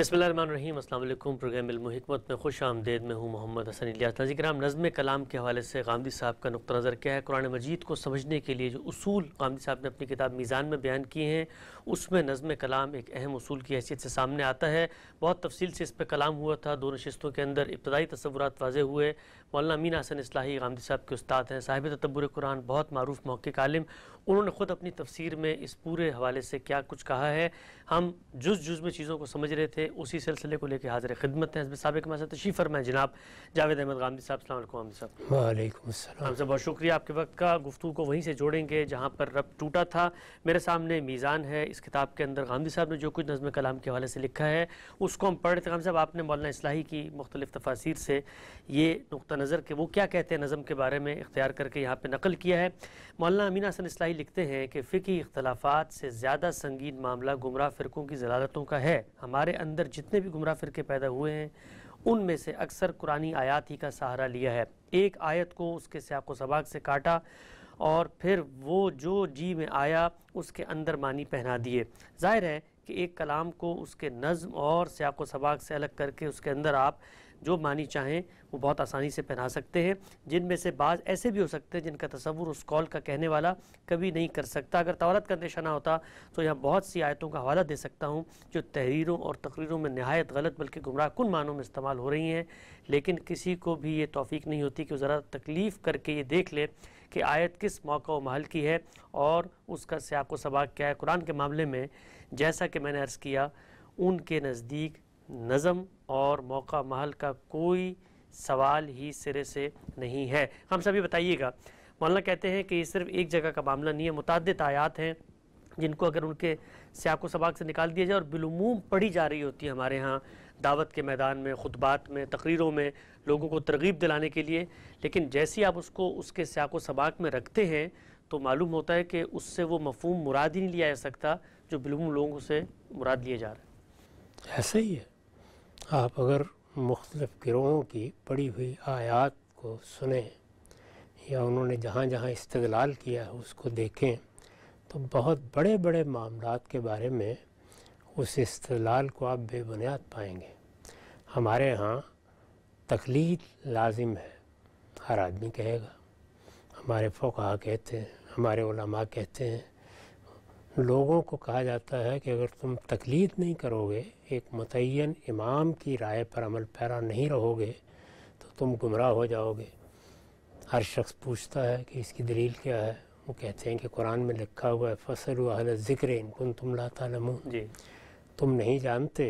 बसमीम अल्लाम प्रोग्राम में खुश आमदेद में हूँ मोहम्मद हसन इलिया नाजी नज़म कलाम के हवाले से गांधी साहब का नुक़ नज़र क्या है कुरान मजीद को समझने के लिए जो असूल गांधी साहब ने अपनी किताब मीज़ान में बयान किए हैं उसमें नज़म कलाम एक अहम असूल की हैसियत से सामने आता है बहुत तफसील से इस पर कलाम हुआ था दो नशस्तों के अंदर इब्तदाई तस्वुरात वाजे हुए मौलाना अमीन हसन इसलाही गांधी साहब के उस्ताद हैं साहिब तब्बर कुरान बहुत मरूफ का आलिम उन्होंने ख़ुद अपनी तफसीर में इस पूरे हवाले से क्या कुछ कहा है हम जुज जुज में चीज़ों को समझ रहे थे उसी सिलसिले को लेकर हाजिर खिदमत हैं सबक मैं तशीफ़ जनाब जावेद अहमद गांधी साहब सलाम साहब वालेकुम हमसे बहुत शुक्रिया आपके वक्त का गुफ्तु को वहीं से जोड़ेंगे जहाँ पर रब टूटा था मेरे सामने मीज़ान है इस किताब के अंदर गांधी साहब ने जो कुछ नज़म कलाम के हवाले से लिखा है उसको हम पढ़ रहे थे गांधी साहब आपने मौलाना इसलाही की मुख्तलिफ़ तफासिर से ये नुकता नज़र के वो क्या कहते हैं नज़म के बारे में इख्तियार करके यहाँ पर नकल किया है मौलाना अमीन हसन इसलाही लिखते हैं कि फ़िकी इख्तलाफात से ज़्यादा संगीन मामला गुमराह फ़िरकों की जलालतों का है हमारे अंदर जितने भी गुमराह फ़िरके पैदा हुए हैं उनमें से अक्सर कुरानी आयात ही का सहारा लिया है एक आयत को उसके स्याको सबाक से काटा और फिर वो जो जी में आया उसके अंदर मानी पहना दिए जाहिर है कि एक कलाम को उसके नज़म और स्याको सबाक से अलग करके उसके अंदर आप जो मानी चाहें वो बहुत आसानी से पहना सकते हैं जिनमें से बाज़ ऐसे भी हो सकते हैं जिनका तस्वुर उस कॉल का कहने वाला कभी नहीं कर सकता अगर तवालत का निशाना ना होता तो यहाँ बहुत सी आयतों का हवाला दे सकता हूँ जो तहरीरों और तकरीरों में नहायत गलत बल्कि गुमराह कन मानों में इस्तेमाल हो रही हैं लेकिन किसी को भी ये तोफ़ी नहीं होती कि ज़रा तकलीफ़ करके ये देख ले कि आयत किस मौका व महल की है और उसका से आपको सबाक क्या है कुरान के मामले में जैसा कि मैंने अर्ज़ किया उनके नज़दीक नज़म और मौका महल का कोई सवाल ही सिरे से नहीं है हम सभी बताइएगा मौलाना कहते हैं कि ये सिर्फ एक जगह का मामला नहीं है मुतद आयात हैं जिनको अगर उनके सियाको सबाक से निकाल दिया जाए और बिलूम पढ़ी जा रही होती है हमारे यहाँ दावत के मैदान में खुतबात में तकरीरों में लोगों को तरगीब दिलाने के लिए लेकिन जैसे ही आप उसको उसके सियाको सबाक में रखते हैं तो मालूम होता है कि उससे वो मफहम मुराद ही नहीं लिया जा सकता जो बिलूम लोगों से मुराद लिए जा रहे हैं ऐसे ही है आप अगर मुख्तलिफ़ गिरोहों की पड़ी हुई आयात को सुने या उन्होंने जहाँ जहाँ इस्तलाल किया है उसको देखें तो बहुत बड़े बड़े मामलों के बारे में उस इस्तलाल को आप बेबुनियाद पाएंगे हमारे यहाँ तकलीद लाजिम है हर आदमी कहेगा हमारे फ़ोकहा कहते हैं हमारे उलमा कहते हैं लोगों को कहा जाता है कि अगर तुम तकलीद नहीं करोगे एक मतयन इमाम की राय पर अमल पैरा नहीं रहोगे तो तुम गुमराह हो जाओगे हर शख्स पूछता है कि इसकी दलील क्या है वो कहते हैं कि कुरान में लिखा हुआ है फसल अहल ज़िक्र इनकुन तुम ला तलमून जी तुम नहीं जानते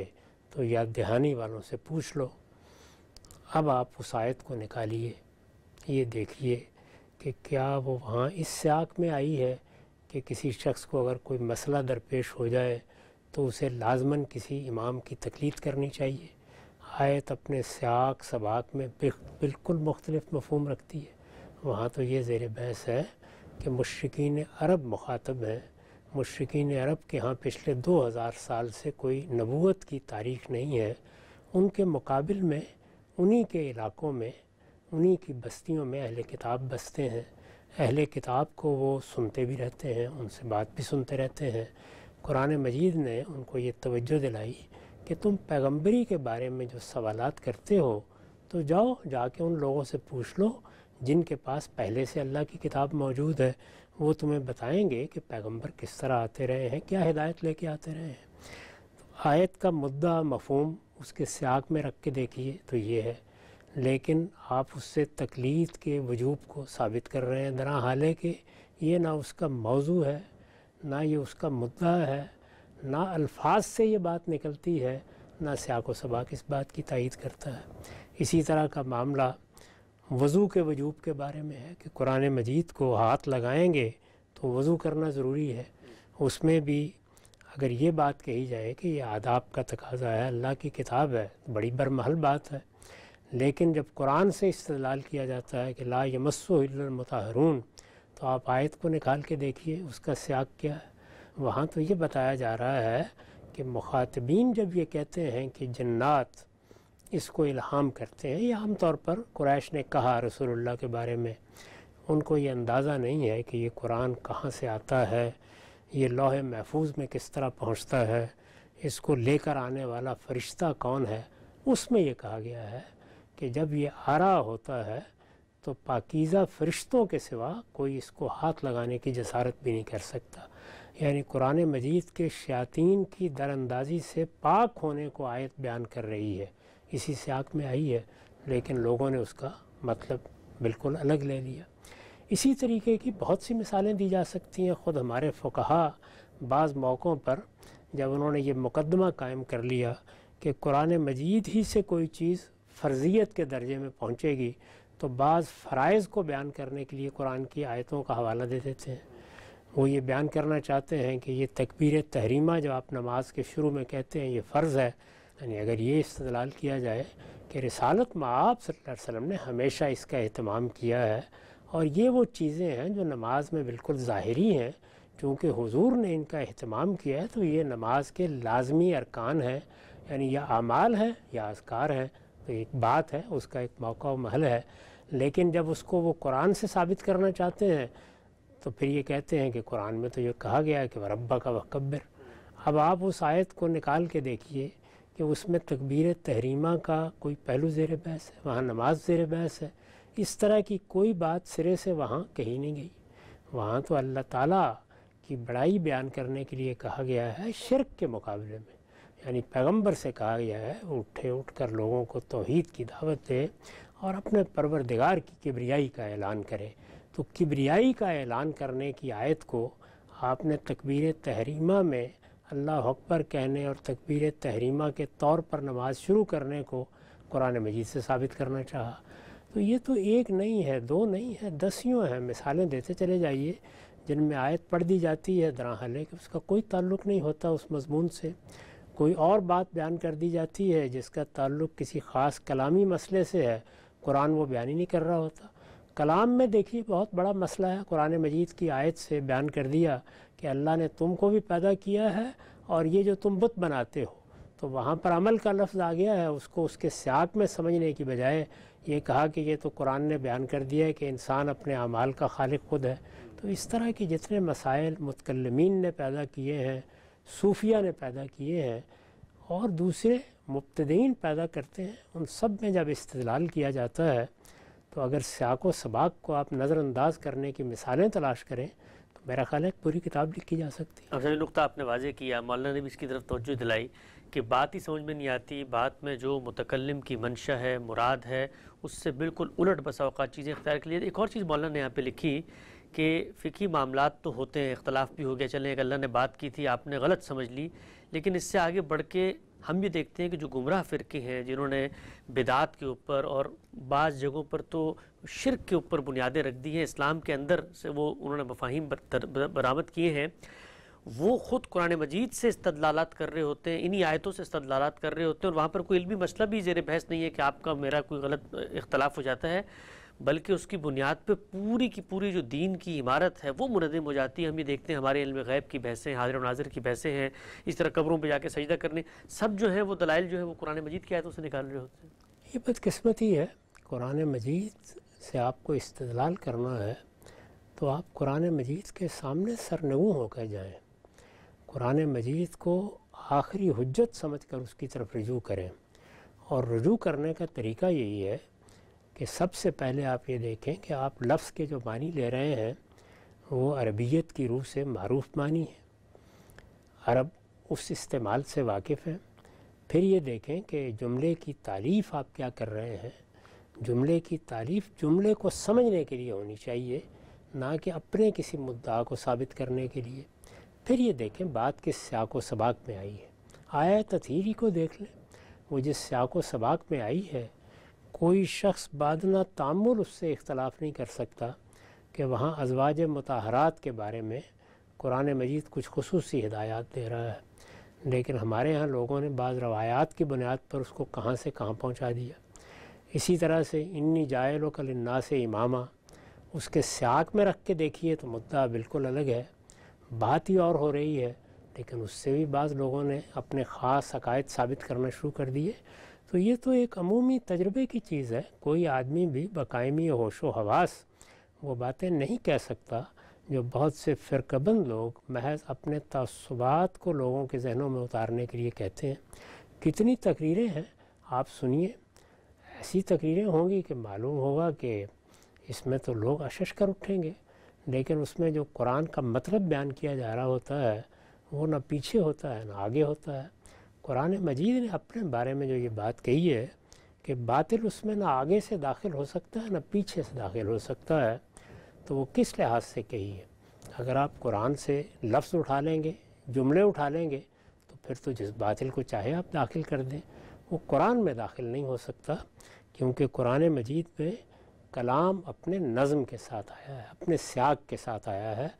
तो याद दहानी वालों से पूछ लो अब आप उस आयत को निकालिए ये देखिए कि क्या वो वहाँ इस स्याक में आई है कि किसी शख्स को अगर कोई मसला दरपेश हो जाए तो उसे लाजमन किसी इमाम की तकलीद करनी चाहिए आयत अपने सयाक सबाक में बिल्कुल मुख्तलिफ मफहम रखती है वहाँ तो ये जेर बहस है कि मशरकिन अरब मुखातब हैं मशरकिन अरब के यहाँ पिछले दो हज़ार साल से कोई नबूत की तारीख नहीं है उनके मुकाबल में उन्हीं के इलाकों में उन्हीं की बस्तियों में अहल किताब बसते हैं अहल किताब को वो सुनते भी रहते हैं उनसे बात भी सुनते रहते हैं कुरान मजीद ने उनको ये तवज्जो दिलाई कि तुम पैगम्बरी के बारे में जो सवाल करते हो तो जाओ जाके उन लोगों से पूछ लो जिनके पास पहले से अल्लाह की किताब मौजूद है वो तुम्हें बताएंगे कि पैगंबर किस तरह आते रहे हैं क्या हिदायत लेके आते रहे हैं तो आयत का मुद्दा मफहम उसके स्याक में रख के देखिए तो ये है लेकिन आप उससे तकलीद के वजूब को साबित कर रहे हैं दरा हाल कि ये ना उसका मौजू है ना ये उसका मुद्दा है ना अल्फाज से ये बात निकलती है ना स्याक व सबाक इस बात की तइद करता है इसी तरह का मामला वज़ू के वजूब के बारे में है कि कुरान मजीद को हाथ लगाएंगे तो वज़ू करना ज़रूरी है उसमें भी अगर ये बात कही जाए कि यह आदाब का तकाजा है अल्लाह की किताब है बड़ी बरमहल बात है लेकिन जब कुरान से इस्तलाल किया जाता है कि ला यमसमतरून तो आप आयत को निकाल के देखिए उसका स्याग क्या है वहाँ तो ये बताया जा रहा है कि मुखातबीन जब ये कहते हैं कि जन्नात इसको इल्हाम करते हैं ये आम तौर पर कुरैश ने कहा रसूलुल्लाह के बारे में उनको ये अंदाज़ा नहीं है कि ये कुरान कहाँ से आता है ये लौह महफूज में किस तरह पहुँचता है इसको लेकर आने वाला फ़रिश्ता कौन है उसमें यह कहा गया है कि जब ये रहा होता है तो पाकिज़ा फरिश्तों के सिवा कोई इसको हाथ लगाने की जसारत भी नहीं कर सकता यानी कुरान मजीद के शयातीन की दरअंदाजी से पाक होने को आयत बयान कर रही है इसी सियाक में आई है लेकिन लोगों ने उसका मतलब बिल्कुल अलग ले लिया इसी तरीके की बहुत सी मिसालें दी जा सकती हैं ख़ुद हमारे फ़ुकहा बाज़ मौक़ों पर जब उन्होंने ये मुकदमा कायम कर लिया कि कुरान मजीद ही से कोई चीज़ फ़र्जियत के दर्जे में पहुँचेगी तो बाज़ फ़रज़ को बयान करने के लिए कुरान की आयतों का हवाला दे देते हैं वो ये बयान करना चाहते हैं कि ये तकबीर तहरीमा जब आप नमाज के शुरू में कहते हैं ये फ़र्ज़ है यानी अगर ये इस्तलाल किया जाए कि रसालत में आप सल्लम ने हमेशा इसका अहतमाम किया है और ये वो चीज़ें हैं जो नमाज में बिल्कुल ज़ाहरी हैं चूँकि हजूर ने इनका अहतमाम किया है तो ये नमाज के लाजमी अरकान हैं यानी या अमाल हैं या असकार हैं एक बात है उसका एक मौका महल है लेकिन जब उसको वो कुरान से साबित करना चाहते हैं तो फिर ये कहते हैं कि कुरान में तो ये कहा गया है कि रब्बा का वकबर अब आप उस आयत को निकाल के देखिए कि उसमें तकबीर तहरीमा का कोई पहलू ज़ेर बहस है वहाँ नमाज ज़ेर बहस है इस तरह की कोई बात सिरे से वहाँ कहीं नहीं गई वहाँ तो अल्लाह ताला की बड़ाई बयान करने के लिए कहा गया है शिरक के मुकाबले में यानी पैगंबर से कहा गया है उठे उठकर लोगों को तोहद की दावत दे और अपने परवरदिगार की किबरियाई का ऐलान करें तो किबरियाई का ऐलान करने की आयत को आपने तकबीर तहरीमा में अल्लाह अकबर कहने और तकबीर तहरीमा के तौर पर नमाज शुरू करने को कुरान मजीद से साबित करना चाहा तो ये तो एक नहीं है दो नहीं है दसियों हैं मिसालें देते चले जाइए जिनमें आयत पढ़ दी जाती है दरा कि उसका कोई ताल्लुक नहीं होता उस मजमून से कोई और बात बयान कर दी जाती है जिसका ताल्लुक किसी ख़ास कलामी मसले से है कुरान वो बयान ही नहीं कर रहा होता कलाम में देखिए बहुत बड़ा मसला है कुरान मजीद की आयत से बयान कर दिया कि अल्लाह ने तुमको भी पैदा किया है और ये जो तुम बुत बनाते हो तो वहाँ पर अमल का लफ्ज़ आ गया है उसको उसके सियाक में समझने की बजाय ये कहा कि ये तो कुरान ने बयान कर दिया है कि इंसान अपने अमाल का खालिक खुद है तो इस तरह के जितने मसाइल मुतकलमीन ने पैदा किए हैं सूफिया ने पैदा किए हैं और दूसरे मुबतदीन पैदा करते हैं उन सब में जब इस्तलाल किया जाता है तो अगर स्याको व सबाक को आप नज़रअंदाज करने की मिसालें तलाश करें तो मेरा ख्याल है पूरी किताब लिखी जा सकती है अक्सर नुकता आपने वाजे किया मौलाना ने भी इसकी तरफ तोज्जो दिलाई कि बात ही समझ में नहीं आती बात में जो मुतकलम की मंशा है मुराद है उससे बिल्कुल उलट बसा अवत चीज़ें अख्तियार के लिए एक और चीज़ मौलाना ने यहाँ पर लिखी कि फ़िकी मामला तो होते हैं इख्तलाफ भी हो गया चलें एक अल्लाह ने बात की थी आपने गलत समझ ली लेकिन इससे आगे बढ़ के हम भी देखते हैं कि जो गुमराह फ़िरके हैं जिन्होंने बिदात के ऊपर और बाज़ जगहों पर तो शिरक के ऊपर बुनियादें रख दी हैं इस्लाम के अंदर से वो उन्होंने मफाहिम बरामद किए हैं वो ख़ुद कुरान मजीद से इस्तलालत कर रहे होते हैं इन्हीं आयतों से इस्तलालत कर रहे होते हैं और वहाँ पर कोई इलमी मसला भी जेर बहस नहीं है कि आपका मेरा कोई गलत इख्तलाफ हो जाता है बल्कि उसकी बुनियाद पर पूरी की पूरी जो दीन की इमारत है वो मुनदम हो जाती है हम ये देखते हैं हमारे इल्म गैब की बहसें हाजिर नाजिर की बहसें हैं इस तरह कब्रों पर जाकर सजदा करने सब जो है वो दलाइल जो है वो कुरान मजीद की आयतों से निकाल रहे होते हैं ये बदकस्मत ही है कुरान मजीद से आपको इस्तलाल करना है तो आप कुरान मजीद के सामने सरनगू होकर जाएँ कुरान मजीद को आखिरी हजत समझ कर उसकी तरफ रजू करें और रजू करने का तरीका यही है कि सबसे पहले आप ये देखें कि आप लफ्ज़ के जो मानी ले रहे हैं वो अरबियत की रूह से मरूफ मानी है अरब उस इस्तेमाल से वाकिफ़ हैं फिर ये देखें कि जुमले की तारीफ़ आप क्या कर रहे हैं जुमले की तारीफ़ जुमले को समझने के लिए होनी चाहिए ना कि अपने किसी मुद्दा को साबित करने के लिए फिर ये देखें बात किस स्याक सबाक में आई है आया तथीरी को देख लें वो जिस स्याक व सबाक में आई है कोई शख्स बादना तामुर उससे इख्तलाफ नहीं कर सकता कि वहाँ अजवाज मतहरात के बारे में कुरान मजीद कुछ खसूस हिदायत दे रहा है लेकिन हमारे यहाँ लोगों ने बाद रवायात की बुनियाद पर उसको कहाँ से कहाँ पहुँचा दिया इसी तरह से इन्नी जायल कलन्ना से इमामा उसके स्याक में रख के देखिए तो मुद्दा बिल्कुल अलग है बात ही और हो रही है लेकिन उससे भी बाद लोगों ने अपने ख़ास अकायद साबित करना शुरू कर दिए तो ये तो एक अमूमी तजर्बे की चीज़ है कोई आदमी भी बकायमी होशो हवास वो बातें नहीं कह सकता जो बहुत से फ़िरकबंद लोग महज अपने तसबात को लोगों के जहनों में उतारने के लिए कहते हैं कितनी तकरीरें हैं आप सुनिए ऐसी तकरीरें होंगी कि मालूम होगा कि इसमें तो लोग अशश कर उठेंगे लेकिन उसमें जो कुरान का मतलब बयान किया जा रहा होता है वो ना पीछे होता है ना आगे होता है कुरान मजीद ने अपने बारे में जो ये बात कही है कि बातिल उसमें ना आगे से दाखिल हो सकता है ना पीछे से दाखिल हो सकता है तो वो किस लिहाज से कही है अगर आप कुरान से लफ्ज़ उठा लेंगे जुमले उठा लेंगे तो फिर तो जिस बातिल को चाहे आप दाखिल कर दें वो कुरान में दाखिल नहीं हो सकता क्योंकि कुरान मजीद में कलाम अपने नज़म के साथ आया है अपने स्याग के साथ आया है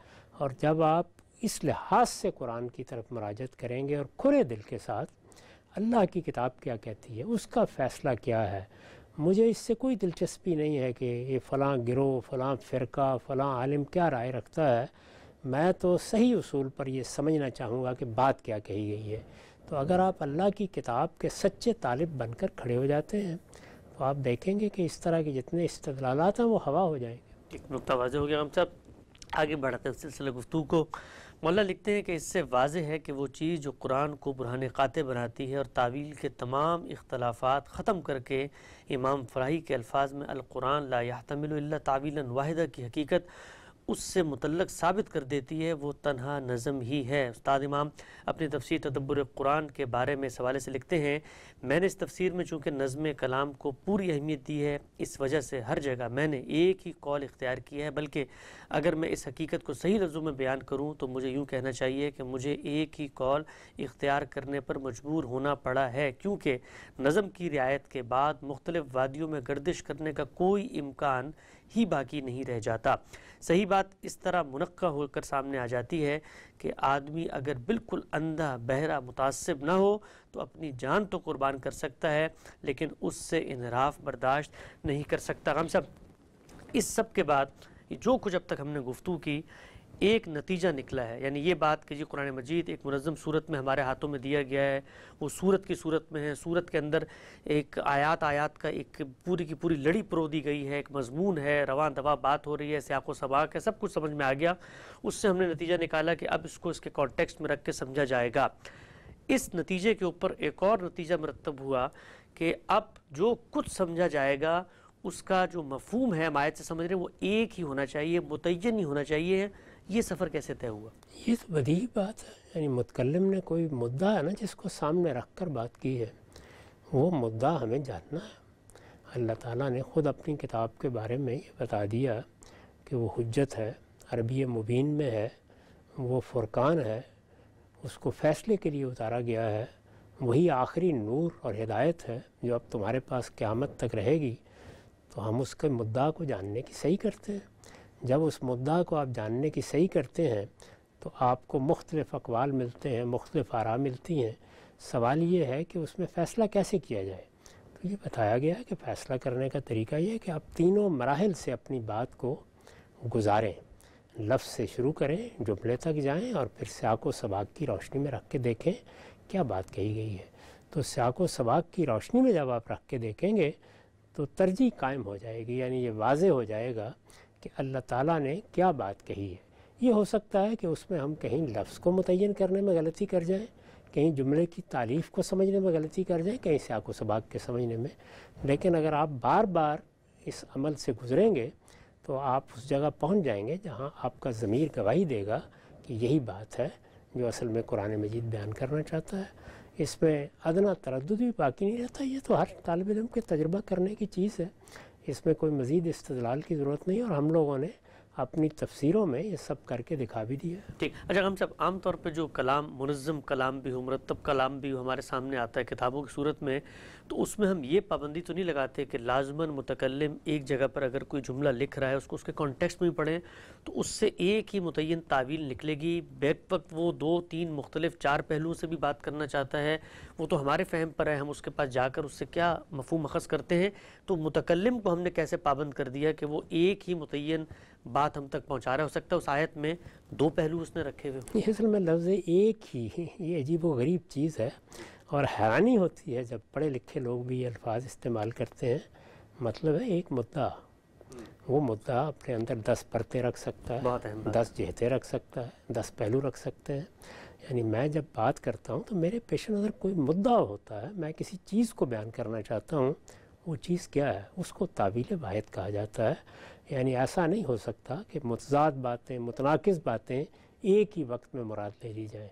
और जब आप इस लिहाज से कुरान की तरफ मराजत करेंगे और खुले दिल के साथ अल्लाह की किताब क्या कहती है उसका फ़ैसला क्या है मुझे इससे कोई दिलचस्पी नहीं है कि ये फ़लाँ गिरोह फ़लाँ फ़िरका फ़लाँ आलिम क्या राय रखता है मैं तो सही असूल पर यह समझना चाहूँगा कि बात क्या कही गई है तो अगर आप अल्लाह की किताब के सच्चे बन बनकर खड़े हो जाते हैं तो आप देखेंगे कि इस तरह के जितने इस्तलालत हैं वो हवा हो जाएंगे एक नुकता वाजह हो गया हम सब आगे बढ़ाते हैं सिलसिले गुफ्तु को मौला लिखते हैं कि इससे वाज है कि वो चीज़ जो कुरान को बुरहान क़ाते बनाती है और तावील के तमाम इख्तलाफात ख़त्म करके इमाम फ्राही के अल्फाज में अलकुरान ला तमिल तावीला वाहिदा की हकीकत उससे मुतलक साबित कर देती है वो तनहा नज़म ही है उस्ताद इमाम अपनी तफसीर तदब्बर कुरान के बारे में इस हवाले से लिखते हैं मैंने इस तफसीर में चूँकि नज़म कलाम को पूरी अहमियत दी है इस वजह से हर जगह मैंने एक ही कौल इख्तियार किया है बल्कि अगर मैं इस हकीकत को सही लफ्ज़ों में बयान करूँ तो मुझे यूँ कहना चाहिए कि मुझे एक ही कौल इख्तियार करने पर मजबूर होना पड़ा है क्योंकि नज़म की रियायत के बाद मुख्तलिफ़ वादियों में गर्दिश करने का कोई इम्कान ही बाकी नहीं रह जाता सही बात बात इस तरह मुनक़ होकर सामने आ जाती है कि आदमी अगर बिल्कुल अंधा बहरा मुतासब ना हो तो अपनी जान तो कुर्बान कर सकता है लेकिन उससे इनराफ़ बर्दाश्त नहीं कर सकता हम सब इस सब के बाद जो कुछ अब तक हमने गुफ्तू की एक नतीजा निकला है यानी ये बात कीजिए कुरान मजीद एक मनज़म सूरत में हमारे हाथों में दिया गया है वो सूरत की सूरत में है सूरत के अंदर एक आयात आयात का एक पूरी की पूरी लड़ी परो दी गई है एक मजमून है रवान दवा बात हो रही है सियाको सबाक है सब कुछ समझ में आ गया उससे हमने नतीजा निकाला कि अब इसको इसके कॉन्टेक्स में रख के समझा जाएगा इस नतीजे के ऊपर एक और नतीजा मरतब हुआ कि अब जो कुछ समझा जाएगा उसका जो मफहम है हम आयत से समझ रहे हैं वो एक ही होना चाहिए मुतन ही होना चाहिए ये सफ़र कैसे तय हुआ ये तो बड़ी बात है यानी मुतकलम ने कोई मुद्दा है ना जिसको सामने रख कर बात की है वो मुद्दा हमें जानना है अल्लाह ताला ने ख़ुद अपनी किताब के बारे में ये बता दिया कि वो हजत है अरबी मुबीन में है वो फुरकान है उसको फ़ैसले के लिए उतारा गया है वही आखिरी नूर और हिदायत है जो अब तुम्हारे पास क़्यामत तक रहेगी तो हम उसके मुद्दा को जानने की सही करते हैं जब उस मुद्दा को आप जानने की सही करते हैं तो आपको मुख्तलिफ़ अकवाल मिलते हैं मुख्तलिफ़ आरा मिलती हैं सवाल ये है कि उसमें फ़ैसला कैसे किया जाए तो ये बताया गया कि फ़ैसला करने का तरीका ये है कि आप तीनों मराहल से अपनी बात को गुजारें लफ्ज़ से शुरू करें जुमले तक जाएं और फिर स्याक व सबाक की रोशनी में रख के देखें क्या बात कही गई है तो स्याक व सबाक की रोशनी में जब आप रख के देखेंगे तो तरजीह कायम हो जाएगी यानी ये वाज हो जाएगा कि अल्लाह ताला ने क्या बात कही है ये हो सकता है कि उसमें हम कहीं लफ्ज़ को मुतन करने में गलती कर जाएं कहीं जुमले की तारीफ़ को समझने में गलती कर जाएं कहीं से आपको सबाक के समझने में लेकिन अगर आप बार बार इस अमल से गुज़रेंगे तो आप उस जगह पहुंच जाएंगे जहां आपका ज़मीर गवाही देगा कि यही बात है जो असल में कुरान मजीद बयान करना चाहता है इसमें अदना तरद भी बाकी नहीं रहता ये तो हर तालब इलम के तजर्बा करने की चीज़ है इसमें कोई मज़ीद इस्तलाल की ज़रूरत नहीं और हम लोगों ने अपनी तफसीरों में ये सब करके दिखा भी दिया है ठीक अच्छा हम सब आम तौर पे जो कलाम मुनज़म कलाम भी हो मरतब कलाम भी हो हमारे सामने आता है किताबों की सूरत में तो उसमें हम ये पाबंदी तो नहीं लगाते कि लाजमन मुतकलम एक जगह पर अगर कोई जुमला लिख रहा है उसको उसके कॉन्टेक्स में पढ़ें तो उससे एक ही मुतन तावील निकलेगी बैक वक्त वो दो तीन मुख्तलिफ चार पहलुओं से भी बात करना चाहता है वो तो हमारे फहम पर है हम उसके पास जाकर उससे क्या मफहम अखज़ करते हैं तो मुतकलम को हमने कैसे पाबंद कर दिया कि वो एक ही मुतन बात हम तक पहुंचा रहा हो सकता है उस आयत में दो पहलू उसने रखे हुए असल में लफ्ज़ एक ही ये अजीब व गरीब चीज़ है और हैरानी होती है जब पढ़े लिखे लोग भी ये अल्फाज इस्तेमाल करते हैं मतलब है एक मुद्दा वो मुद्दा अपने अंदर दस परतें रख सकता है दस जहते रख सकता है दस पहलू रख सकते हैं यानी मैं जब बात करता हूँ तो मेरे पेश नज़र कोई मुद्दा होता है मैं किसी चीज़ को बयान करना चाहता हूँ वो चीज़ क्या है उसको तावील वाहिद कहा जाता है यानी ऐसा नहीं हो सकता कि मतजाद बातें मुतनाक़ बातें एक ही वक्त में मुराद ले ली जाएँ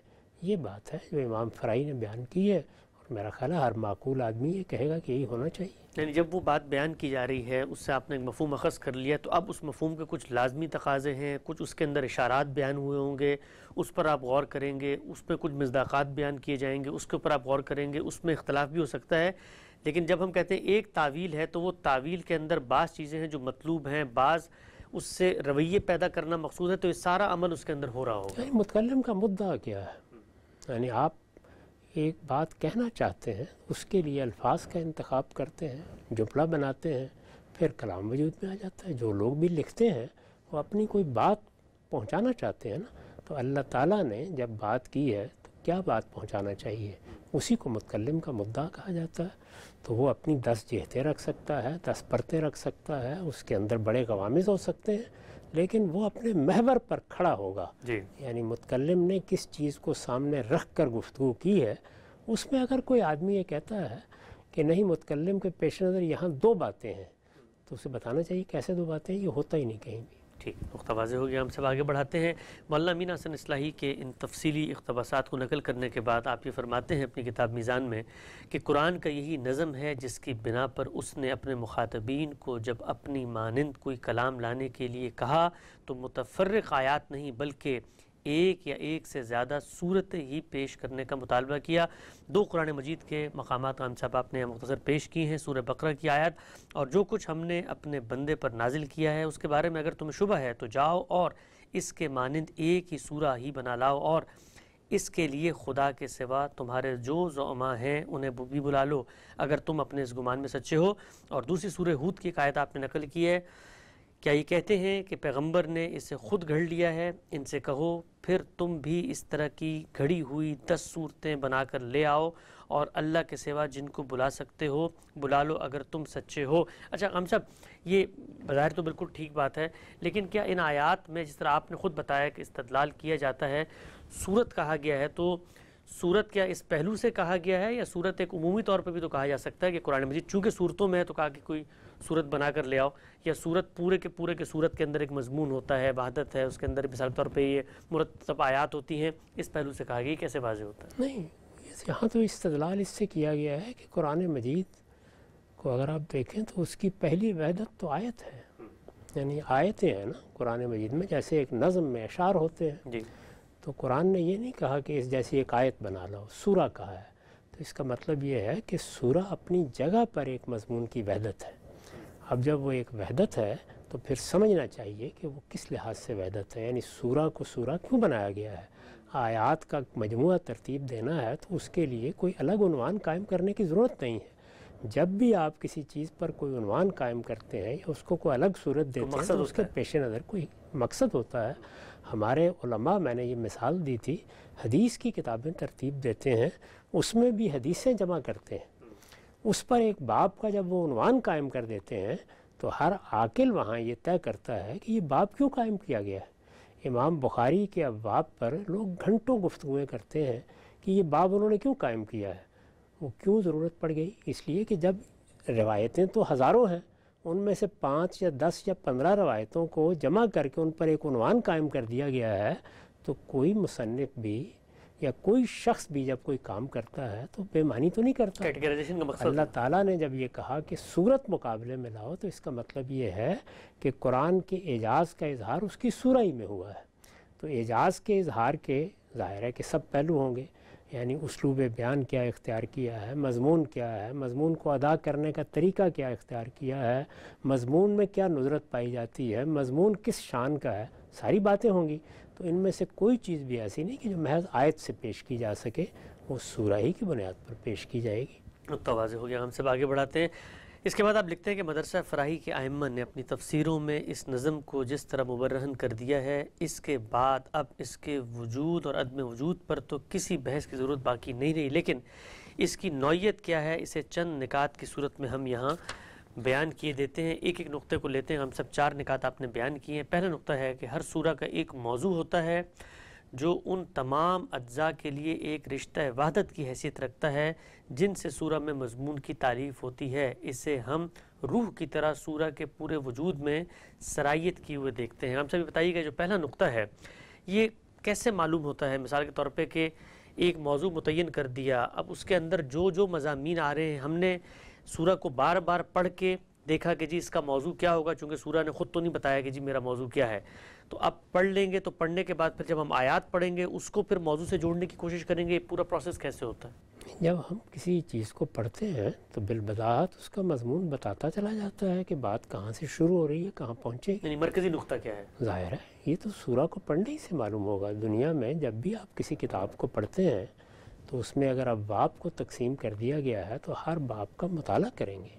ये बात है जो इमाम फ़राई ने बयान की है और मेरा ख्याल है हर माकूल आदमी ये कहेगा कि यही होना चाहिए यानी जब वो बात बयान की जा रही है उससे आपने एक मफहम अखज़ कर लिया तो अब उस मफहम के कुछ लाजमी तकाजे हैं कुछ उसके अंदर इशारात बयान हुए होंगे उस पर आप गौर करेंगे उस पर कुछ मजदाक़ात बयान किए जाएंगे उसके ऊपर आप गौर करेंगे उसमें इख्तलाफ भी हो सकता है लेकिन जब हम कहते हैं एक तावील है तो वो तावील के अंदर बाज़ चीज़ें हैं जो मतलूब हैं बाज़ उससे रवैये पैदा करना मकसूद है तो ये सारा अमल उसके अंदर हो रहा होगा मुतकलम का मुद्दा क्या है यानी आप एक बात कहना चाहते हैं उसके लिए अल्फाज का इंतखब करते हैं जुमला बनाते हैं फिर कलाम वजूद में आ जाता है जो लोग भी लिखते हैं वो अपनी कोई बात पहुँचाना चाहते हैं ना तो अल्लाह ताला ने जब बात की है तो क्या बात पहुँचाना चाहिए उसी को मुतकलम का मुद्दा कहा जाता है तो वो अपनी दस जहतें रख सकता है दस परतें रख सकता है उसके अंदर बड़े गवामिज हो सकते हैं लेकिन वो अपने महवर पर खड़ा होगा यानी मुतकलम ने किस चीज़ को सामने रख कर गुफ्तु की है उसमें अगर कोई आदमी ये कहता है कि नहीं मुतकलम के पेश नज़र यहाँ दो बातें हैं तो उसे बताना चाहिए कैसे दो बातें ये होता ही नहीं कहीं भी ठीक नुकता वाज हो गया हम सब आगे बढ़ाते हैं मौलाना मीना हसन इसलाही के इन तफसीली इकतबासात को नकल करने के बाद आप ये फरमाते हैं अपनी किताब मीज़ान में कि कुरान का यही नज़म है जिसकी बिना पर उसने अपने मुखातबीन को जब अपनी मानंद कोई कलाम लाने के लिए कहा तो मुतफ़र आयात नहीं बल्कि एक या एक से ज़्यादा सूरत ही पेश करने का मुतालबा किया दो कुरान मजीद के मकाम का साहब आपने मुख्तर पेश किए हैं सूर बकरा की आयत और जो कुछ हमने अपने बंदे पर नाजिल किया है उसके बारे में अगर तुम्हें शुभ है तो जाओ और इसके मानंद एक ही सूरा ही बना लाओ और इसके लिए खुदा के सिवा तुम्हारे जो जोमा हैं उन्हें भी बुला लो अगर तुम अपने इस गुमान में सच्चे हो और दूसरी सूर्य हूद की कायद आपने नकल की है क्या ये कहते हैं कि पैगंबर ने इसे खुद घड़ लिया है इनसे कहो फिर तुम भी इस तरह की घड़ी हुई दस सूरतें बनाकर ले आओ और अल्लाह के सिवा जिनको बुला सकते हो बुला लो अगर तुम सच्चे हो अच्छा हम सब ये बाहर तो बिल्कुल ठीक बात है लेकिन क्या इन आयात में जिस तरह आपने ख़ुद बताया कि इस्तलाल किया जाता है सूरत कहा गया है तो सूरत क्या इस पहलू से कहा गया है या सूरत एक अमूमी तौर पर भी तो कहा जा सकता है कि कुरान मजीद चूँकि सूरतों में है तो कहा कि कोई सूरत बना कर ले आओ या सूरत पूरे के पूरे के सूरत के अंदर एक मजमून होता है बहादत है उसके अंदर मिसाल तौर पर ये मुरतब आयात होती हैं इस पहलू से कहा गया कैसे वाजे होता है नहीं यहाँ तो इस्तलाल इससे किया गया है कि कुरान मजीद को अगर आप देखें तो उसकी पहली वहदत तो आयत है हम्म। यानी आयतें हैं ना कुरान मजीद में जैसे एक नज़म में अशार होते हैं जी तो कुरान ने ये नहीं कहा कि इस जैसी एक आयत बना लो सूरा कहा है तो इसका मतलब ये है कि सूरा अपनी जगह पर एक मजमून की वहदत है अब जब वो एक वहदत है तो फिर समझना चाहिए कि वो किस लिहाज से वहदत है यानी सूरा को सूरा क्यों बनाया गया है आयात का मजमू तरतीब देना है तो उसके लिए कोई अलग उनवान कायम करने की ज़रूरत नहीं है जब भी आप किसी चीज़ पर कोई उनवान कायम करते हैं या उसको कोई अलग सूरत तो देते हैं तो उसके पेश नज़र कोई मकसद होता है हमारे उलमा मैंने ये मिसाल दी थी हदीस की किताबें तरतीब देते हैं उसमें भी हदीसें जमा करते हैं उस पर एक बाप का जब वो उनवान कायम कर देते हैं तो हर आकिल वहाँ ये तय करता है कि ये बाप क्यों कायम किया गया है इमाम बुखारी के अबाप पर लोग घंटों गुफ्तुएँ करते हैं कि ये बाप उन्होंने क्यों कायम किया है वो क्यों ज़रूरत पड़ गई इसलिए कि जब रिवायतें तो हज़ारों हैं उनमें से पाँच या दस या पंद्रह रवायतों को जमा करके उन पर एक उनवान कायम कर दिया गया है तो कोई मुसनफ़ भी या कोई शख्स भी जब कोई काम करता है तो बेमानी तो नहीं करता अल्लाह ताला ने जब ये कहा कि सूरत मुकाबले में लाओ तो इसका मतलब ये है कि कुरान के एजाज़ का इजहार उसकी सूरई में हुआ है तो एजाज़ के इजहार के ज़ाहिर है कि सब पहलू होंगे यानी उसलूब बयान क्या इख्तियार किया है मजमून क्या है मजमून को अदा करने का तरीका क्या इख्तियार किया है मजमून में क्या नुजरत पाई जाती है मजमून किस शान का है सारी बातें होंगी तो इनमें से कोई चीज़ भी ऐसी नहीं कि जो महज आयत से पेश की जा सके वो सूरा ही की बुनियाद पर पेश की जाएगी तो वाज हो गया हम सब आगे बढ़ाते हैं इसके बाद आप लिखते हैं कि मदरसा फ़राही के आयमन ने अपनी तफसीरों में इस नज़म को जिस तरह मुबरहन कर दिया है इसके बाद अब इसके वजूद और अदम वजूद पर तो किसी बहस की ज़रूरत बाकी नहीं रही लेकिन इसकी नौीयत क्या है इसे चंद निकात की सूरत में हम यहाँ बयान किए देते हैं एक एक नुक़े को लेते हैं हम सब चार निकात आपने बयान किए हैं पहला नुकता है कि हर सूर का एक मौजू होता है जो उन तमाम अज्जा के लिए एक रिश्ता वहदत की हैसियत रखता है जिनसे सूर में मजमून की तारीफ़ होती है इसे हम रूह की तरह सूरह के पूरे वजूद में सराइत किए हुए देखते हैं हम सभी बताइएगा जो पहला नुकता है ये कैसे मालूम होता है मिसाल के तौर पर कि एक मौजू मुतन कर दिया अब उसके अंदर जो जो मजामी आ रहे हैं हमने सूर को बार बार पढ़ के देखा कि जी इसका मौजू क्या होगा चूँकि सूर ने ख़ुद तो नहीं बताया कि जी मेरा मौजू क्या है तो आप पढ़ लेंगे तो पढ़ने के बाद फिर जब हम आयात पढ़ेंगे उसको फिर मौजू से जोड़ने की कोशिश करेंगे पूरा प्रोसेस कैसे होता है जब हम किसी चीज़ को पढ़ते हैं तो बिलबदात उसका मजमून बताता चला जाता है कि बात कहाँ से शुरू हो रही है कहाँ पहुँचे मरकज़ी नुकता क्या है ज़ाहिर है ये तो सूरा को पढ़ने ही से मालूम होगा दुनिया में जब भी आप किसी किताब को पढ़ते हैं तो उसमें अगर आप बाप को तकसीम कर दिया गया है तो हर बाप का मताल करेंगे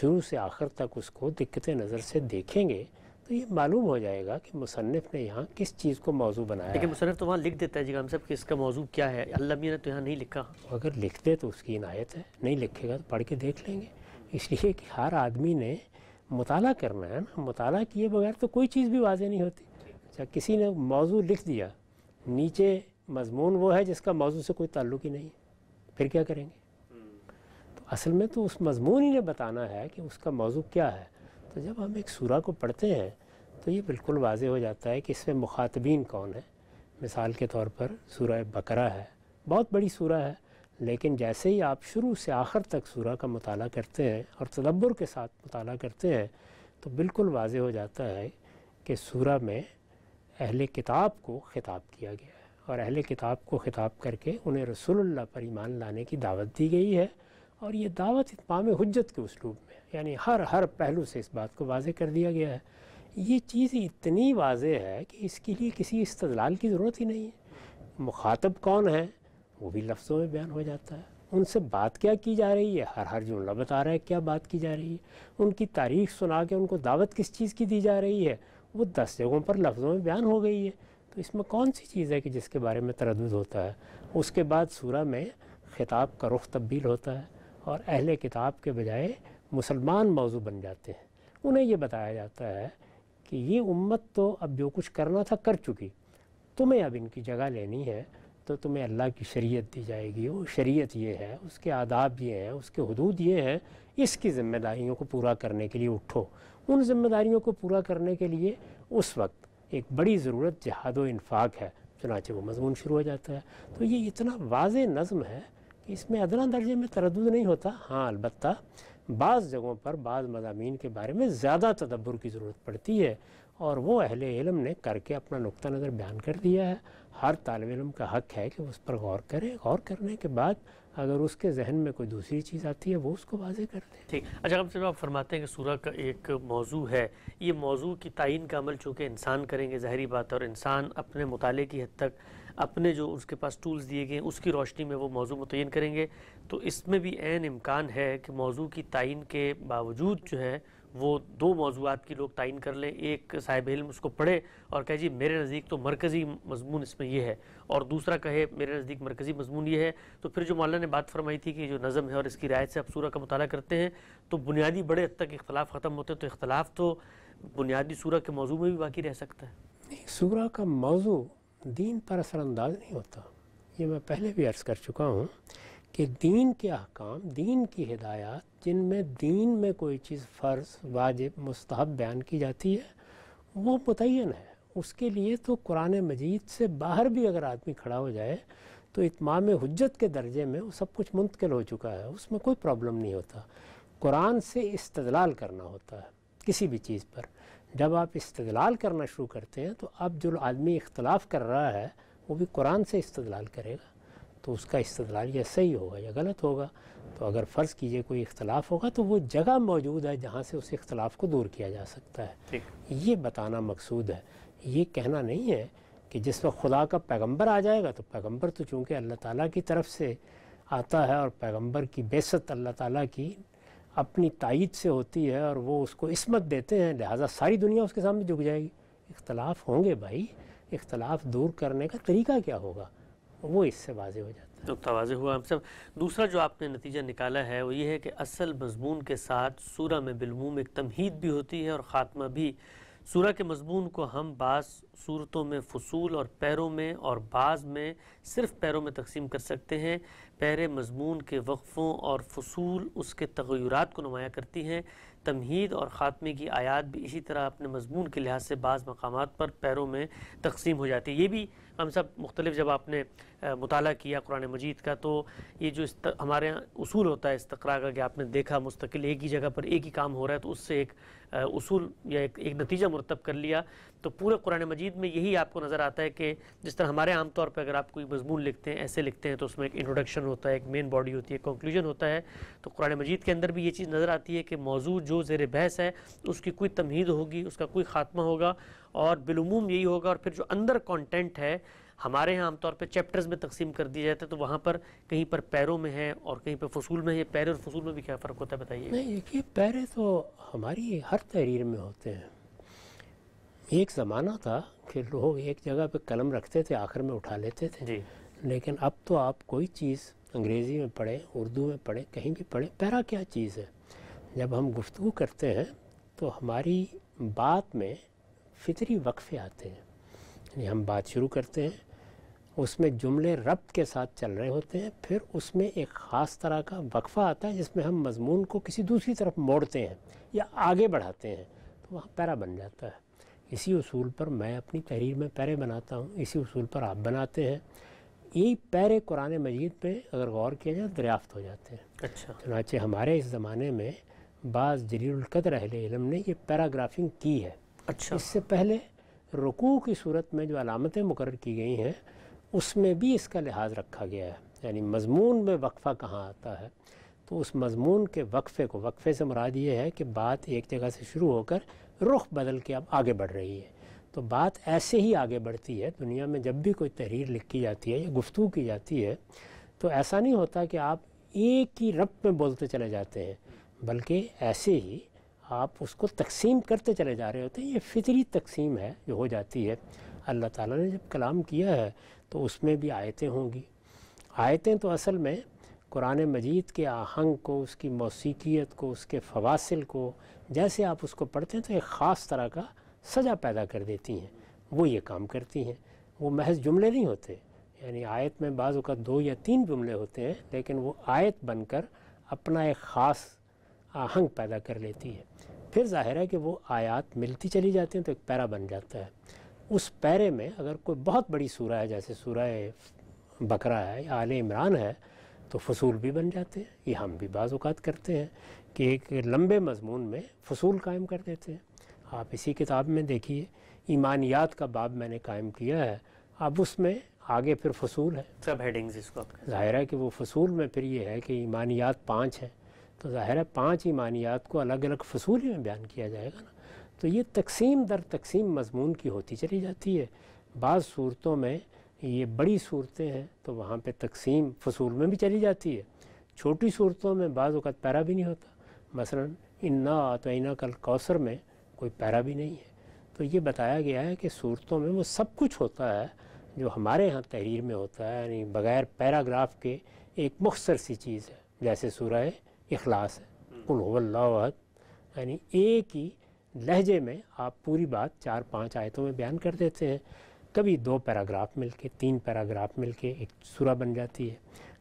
शुरू से आखिर तक उसको दिक्कत नज़र से देखेंगे तो ये मालूम हो जाएगा कि मुसनफ़ ने यहाँ किस चीज़ को मौजू बनाया लेकिन मुसनफ़ तो वहाँ लिख देता है जी हम सब कि इसका मौजू क्या है अल्लाह ने तो यहाँ नहीं लिखा तो अगर लिख दे तो उसकी इनायत है नहीं लिखेगा तो पढ़ के देख लेंगे इसलिए कि हर आदमी ने मताल करना है ना मताल किए बगैर तो कोई चीज़ भी वाजे नहीं होती अच्छा किसी ने मौजू लिख दिया नीचे मजमून वो है जिसका मौजू से कोई ताल्लुक ही नहीं फिर क्या करेंगे तो असल में तो उस मजमून ही ने बताना है कि उसका मौजू क्या है तो जब हम एक सूरा को पढ़ते हैं तो ये बिल्कुल वाज हो जाता है कि इसमें मुखातबीन कौन है मिसाल के तौर पर सूरह बकरा है बहुत बड़ी सूरह है लेकिन जैसे ही आप शुरू से आखिर तक सूरह का मताल करते हैं और तदब्बर के साथ मताल करते हैं तो बिल्कुल वाज हो जाता है कि सूरह में अहल किताब को ख़िताब किया गया है और अहल किताब को ख़िताब करके उन्हें रसूलुल्लाह पर ईमान लाने की दावत दी गई है और ये दावत इतमाम हजत के उसलूब में यानी हर हर पहलू से इस बात को वाजे कर दिया गया है ये चीज़ इतनी वाज है कि इसके लिए किसी इस्तलाल की ज़रूरत ही नहीं है मुखातब कौन है वो भी लफ्ज़ों में बयान हो जाता है उनसे बात क्या की जा रही है हर हर जुमला बता रहा है क्या बात की जा रही है उनकी तारीख सुना के उनको दावत किस चीज़ की दी जा रही है वो दस जगहों पर लफ्ज़ों में बयान हो गई है तो इसमें कौन सी चीज़ है कि जिसके बारे में तरद होता है उसके बाद सूरह में ख़िताब का रुख तब्दील होता है और अहल किताब के बजाय मुसलमान मौजू बन जाते हैं उन्हें ये बताया जाता है कि ये उम्मत तो अब जो कुछ करना था कर चुकी तुम्हें अब इनकी जगह लेनी है तो तुम्हें अल्लाह की शरीयत दी जाएगी वो शरीयत ये है उसके आदाब ये हैं उसके हदूद ये हैं इसकी ज़िम्मेदारियों को पूरा करने के लिए उठो उन ज़िम्मेदारियों को पूरा करने के लिए उस वक्त एक बड़ी ज़रूरत जहाद इन्फाक है चनाचे वो मजमून शुरू हो जाता है तो ये इतना वाज नज़म है कि इसमें अदना दर्जे में तरद नहीं होता हाँ अलबत्त बाज़ जगहों पर बाज़ मजामी के बारे में ज़्यादा तदब्बर की ज़रूरत पड़ती है और वो अहल इलम ने करके अपना नुक़ नज़र बयान कर दिया है हर तालब इलम का हक है कि उस पर गौर करें गौर करने के बाद अगर उसके जहन में कोई दूसरी चीज़ आती है वो उसको वाजे कर दे ठीक अच्छा अब जब आप फरमाते हैं कि सूरह का एक मौजू है ये मौजू की तयन का अमल चूँकि इंसान करेंगे जहरी बात और इंसान अपने मुताले की हद तक अपने जो उसके पास टूल्स दिए गए हैं उसकी रोशनी में वो मौजू मतयन करेंगे तो इसमें भी एन इम्कान है कि मौजू की तयन के बावजूद जो है वो दो मौजूद की लोग तयन कर लें एक साहिब इल्म उसको पढ़े और कहे जी मेरे नज़दीक तो मरकज़ी मजमून इसमें ये है और दूसरा कहे मेरे नज़दीक मरकज़ी मजमून ये है तो फिर जो मौलाना ने बात फरमाई थी कि जो नज़म है और इसकी रायत से आप सूरह का मताल करते हैं तो बुनियादी बड़े हद तक इख्तलाफ ख़त्म होते हैं तो इख्तलाफ तो बुनियादी सूरह के मौजू में भी बाकी रह सकता है सूर का मौजू दीन पर असरानंदाज नहीं होता ये मैं पहले भी अर्ज़ कर चुका हूँ कि दीन के अहकाम दीन की हिदायत जिनमें दीन में कोई चीज़ फ़र्ज़ वाजिब मुस्तहब बयान की जाती है वो मुतन है उसके लिए तो कुरान मजीद से बाहर भी अगर आदमी खड़ा हो जाए तो इतमाम हजत के दर्जे में वो सब कुछ मुंतकिल हो चुका है उसमें कोई प्रॉब्लम नहीं होता कुरान से इस्तलाल करना होता है किसी भी चीज़ पर जब आप इस्तलाल करना शुरू करते हैं तो अब जो आदमी इख्तलाफ कर रहा है वो भी कुरान से इस्तलाल करेगा तो उसका इस्तलाल या सही होगा या गलत होगा तो अगर फ़र्ज़ कीजिए कोई इख्तलाफ होगा तो वो जगह मौजूद है जहाँ से उस इख्तलाफ को दूर किया जा सकता है ये बताना मकसूद है ये कहना नहीं है कि जिस वक्त खुदा का पैगम्बर आ जाएगा तो पैगम्बर तो चूँकि अल्लाह ताली की तरफ से आता है और पैगम्बर की बेसत अल्लाह ताली की अपनी तइद से होती है और वो उसको इसमत देते हैं लिहाजा सारी दुनिया उसके सामने झुक जाएगी इख्तलाफ होंगे भाई इख्तलाफ दूर करने का तरीका क्या होगा वो इससे वाजे हो जाता है नुकता तो वाज हुआ हम सब दूसरा जो आपने नतीजा निकाला है वो ये है कि असल मजमून के साथ सूरा में बिलमूम एक तमहीद भी होती है और ख़ात्मा भी सूरा के मजमून को हम बास सूरतों में फसूल और पैरों में और बाज़ में सिर्फ पैरों में तकसीम कर सकते हैं पैर मजमून के वक्फ़ों और फसूल उसके तगैरत को नुमाया करती हैं तमहीद और ख़ात्मे की आयात भी इसी तरह अपने मजमून के लिहाज से बाज़ मकाम पर पैरों में तकसीम हो जाती है ये भी हम सब मुख्तलिफ जब आपने मुताल किया कुरान मजीद का तो ये जो हमारे यहाँ असूल होता है तकरा का कि आपने देखा मुस्तकिल एक ही जगह पर एक ही काम हो रहा है तो उससे एक असूल या एक, एक नतीजा मुरतब कर लिया तो पूरे कुरान मजीद में यही आपको नज़र आता है कि जिस तरह हमारे आम तौर पर अगर आप कोई मजमून लिखते हैं ऐसे लिखते हैं तो उसमें एक इंट्रोडक्शन होता है एक मेन बॉडी होती है कंक्लूजन होता है तो कुरान मजीद के अंदर भी ये चीज़ नज़र आती है कि मौजू जो जेर बहस है उसकी कोई तमहीद होगी उसका कोई ख़ात्मा होगा और बिलूम यही होगा और फिर जो अंदर कंटेंट है हमारे यहाँ आमतौर पर चैप्टर्स में तकसीम कर दिया जाता है तो वहाँ पर कहीं पर पैरों में है और कहीं पर फसूल में है पैर और फसूल में भी क्या फ़र्क होता है बताइए नहीं देखिए पैर तो हमारी हर तहरीर में होते हैं एक ज़माना था कि लोग एक जगह पे कलम रखते थे आखिर में उठा लेते थे जी। लेकिन अब तो आप कोई चीज़ अंग्रेज़ी में पढ़ें उर्दू में पढ़ें कहीं भी पढ़ें पैरा क्या चीज़ है जब हम गुफ्तु करते हैं तो हमारी बात में फितरी वक्फे आते हैं यानी हम बात शुरू करते हैं उसमें जुमले रब्त के साथ चल रहे होते हैं फिर उसमें एक ख़ास तरह का वक्फ़ा आता है जिसमें हम मजमून को किसी दूसरी तरफ मोड़ते हैं या आगे बढ़ाते हैं तो वहाँ पैरा बन जाता है इसी उसूल पर मैं अपनी तहरीर में पैरे बनाता हूँ इसी उसूल पर आप बनाते हैं यही पैरे कुरान मजीद पे अगर गौर किया जाए दरियाफ्त हो जाते हैं अच्छा चुनाचे हमारे इस ज़माने में बाज़ जरीलकदर अहिल इलम ने यह पैराग्राफिंग की है अच्छा इससे पहले रुकू की सूरत में जो अलामतें मुकर की गई हैं उसमें भी इसका लिहाज रखा गया है यानी मजमून में वक्फ़ा कहाँ आता है तो उस मजमून के वक्फ़े को वक्फ़े से मुराद ये है कि बात एक जगह से शुरू होकर रुख बदल के अब आगे बढ़ रही है तो बात ऐसे ही आगे बढ़ती है दुनिया में जब भी कोई तहरीर लिखी जाती है या गुफ्तु की जाती है तो ऐसा नहीं होता कि आप एक ही रब में बोलते चले जाते हैं बल्कि ऐसे ही आप उसको तकसीम करते चले जा रहे होते हैं ये फितरी तकसीम है जो हो जाती है अल्लाह ताला ने जब कलाम किया है तो उसमें भी आयतें होंगी आयतें तो असल में कुरान मजीद के आहंग को उसकी मौसीकीत को उसके फवासिल को जैसे आप उसको पढ़ते हैं तो एक ख़ास तरह का सजा पैदा कर देती हैं वो ये काम करती हैं वो महज जुमले नहीं होते यानी आयत में बाज़ दो या तीन जुमले होते हैं लेकिन वो आयत बनकर अपना एक ख़ास आहंग पैदा कर लेती है फिर जाहिर है कि वो आयात मिलती चली जाती हैं तो एक पैरा बन जाता है उस पैरे में अगर कोई बहुत बड़ी सूरा है जैसे सूरा बकरा है या आल इमरान है तो फसूल भी बन जाते हैं ये हम भी बाज़ात करते हैं कि एक लंबे मजमून में फसूल कायम कर देते हैं आप इसी किताब में देखिए ईमानियात का बाब मैंने कायम किया है अब उसमें आगे फिर फसूल है सब हेडिंग्स इसको जाहिर है कि वो फसूल में फिर ये है कि ईमानियात पाँच हैं तो ज़ाहिर है पाँच ईमानियात को अलग अलग फसूल में बयान किया जाएगा ना तो ये तकसीम दर तकसीम मजमून की होती चली जाती है बाज़ सूरतों में ये बड़ी सूरतें हैं तो वहाँ पर तकसीम फसूल में भी चली जाती है छोटी सूरतों में बाज़ अवत पैरा भी नहीं होता मसला इन्ना आतना कल कौसर में कोई पैरा भी नहीं है तो ये बताया गया है कि सूरतों में वो सब कुछ होता है जो हमारे यहाँ तहरीर में होता है यानी बग़ैर पैराग्राफ के एक मुख्तर सी चीज़ है जैसे सूरह इखलास है कुल यानी एक ही लहजे में आप पूरी बात चार पांच आयतों में बयान कर देते हैं कभी दो पैराग्राफ मिल के तीन पैराग्राफ मिल के एक सूरा बन जाती है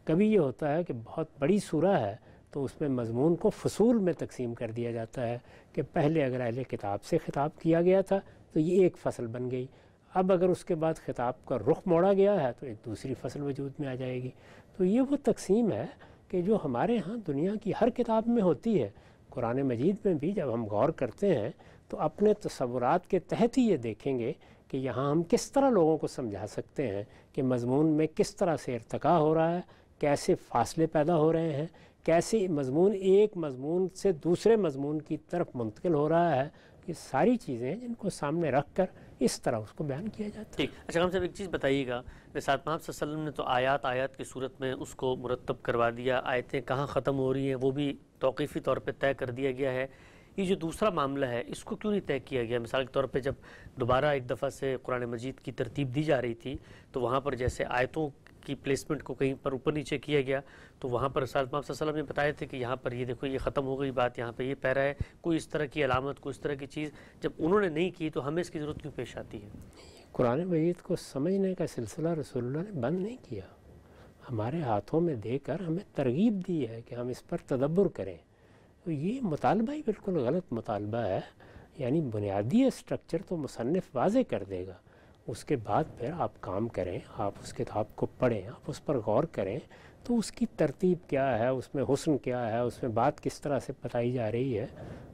कभी ये होता है कि बहुत बड़ी सूरा है तो उसमें मजमून को फसूल में तकसीम कर दिया जाता है कि पहले अगर अहले किताब से ख़िताब किया गया था तो ये एक फ़सल बन गई अब अगर उसके बाद ख़िताब का रुख मोड़ा गया है तो एक दूसरी फसल वजूद में आ जाएगी तो ये वो तकसीम है कि जो हमारे यहाँ दुनिया की हर किताब में होती है कुरान मजीद में भी जब हम गौर करते हैं तो अपने तस्वुरात के तहत ही ये देखेंगे कि यहाँ हम किस तरह लोगों को समझा सकते हैं कि मजमून में किस तरह से इरतका हो रहा है कैसे फासले पैदा हो रहे हैं कैसे मजमून एक मजमून से दूसरे मजमून की तरफ मुंतकिल हो रहा है ये सारी चीज़ें जिनको सामने रख कर इस तरह उसको बयान किया जाता है ठीक अच्छा हम सब एक चीज़ बताइएगा सात माह वसल्लम ने तो आयात आयात की सूरत में उसको मुरतब करवा दिया आयतें कहाँ ख़त्म हो रही हैं वो भी तौकीफ़ी तौर पर तय कर दिया गया है ये जो दूसरा मामला है इसको क्यों नहीं तय किया गया मिसाल के तौर पे जब दोबारा एक दफ़ा से कुरान मजीद की तरतीब दी जा रही थी तो वहाँ पर जैसे आयतों की प्लेसमेंट को कहीं पर ऊपर नीचे किया गया तो वहाँ पर साल वसलम ने बताए थे कि यहाँ पर ये देखो ये ख़त्म हो गई बात यहाँ पर ये पैरा है कोई इस तरह की अलामत कोई इस तरह की चीज़ जब उन्होंने नहीं की तो हमें इसकी ज़रूरत क्यों पेश आती है कुरान मजीद को समझने का सिलसिला रसोल्ला ने बंद नहीं किया हमारे हाथों में देकर हमें तरगीब दी है कि हम इस पर तदब्बर करें तो ये मुतालबा ही बिल्कुल गलत मुतालबा है यानी बुनियादी स्ट्रक्चर तो मुसनफ़ वाज कर देगा उसके बाद फिर आप काम करें आप उस किताब को पढ़ें आप उस पर गौर करें तो उसकी तरतीब क्या है उसमें हुसन क्या है उसमें बात किस तरह से बताई जा रही है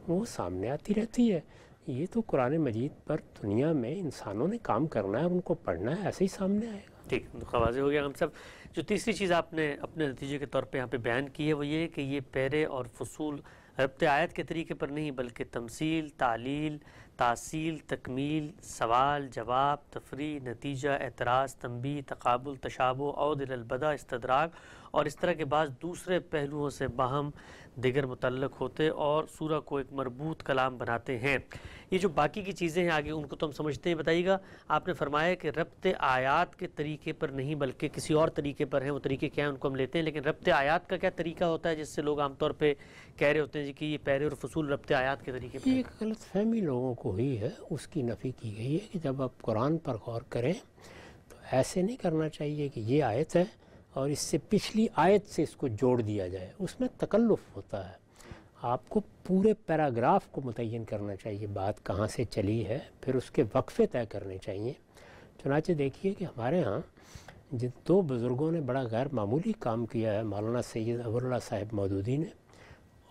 वो सामने आती रहती है ये तो कुरान मजीद पर दुनिया में इंसानों ने काम करना है उनको पढ़ना है ऐसे ही सामने आएगा ठीक तो हो गया हम सब जो तीसरी चीज़ आपने अपने नतीजे के तौर पे यहाँ पे बयान की है वो ये कि ये पैरे और फसूल रबत आयत के तरीके पर नहीं बल्कि तमसील तालील तासील तकमील सवाल जवाब तफरी नतीजा एतराज़ तंबी तकबुल तशाबो और दिलबदा इस्तराक और इस तरह के बाद दूसरे पहलुओं से बाहम दिगर मुतलक होते और सूरा को एक मरबूत कलाम बनाते हैं ये जो बाकी की चीज़ें हैं आगे उनको तो हम समझते हैं बताइएगा आपने फरमाया कि रबत आयात के तरीके पर नहीं बल्कि किसी और तरीके पर हैं वो तरीके क्या हैं उनको हम लेते हैं लेकिन रबत आयात का क्या तरीका होता है जिससे लोग आमतौर पर कह रहे होते हैं जी कि ये पैर और फसूल रबत आयात के तरीके पर गलत फहमी लोगों को हुई है उसकी नफ़ी की गई है कि जब आप कुरान पर गौर करें तो ऐसे नहीं करना चाहिए कि ये आयत है और इससे पिछली आयत से इसको जोड़ दिया जाए उसमें तकल्लुफ़ होता है आपको पूरे पैराग्राफ को मुतन करना चाहिए बात कहाँ से चली है फिर उसके वक्फ़े तय करने चाहिए चुनाचे देखिए कि हमारे यहाँ जिन दो बुज़ुर्गों ने बड़ा गैर मामूली काम किया है मौलाना सैद अबुल्ला साहिब मौदूदी ने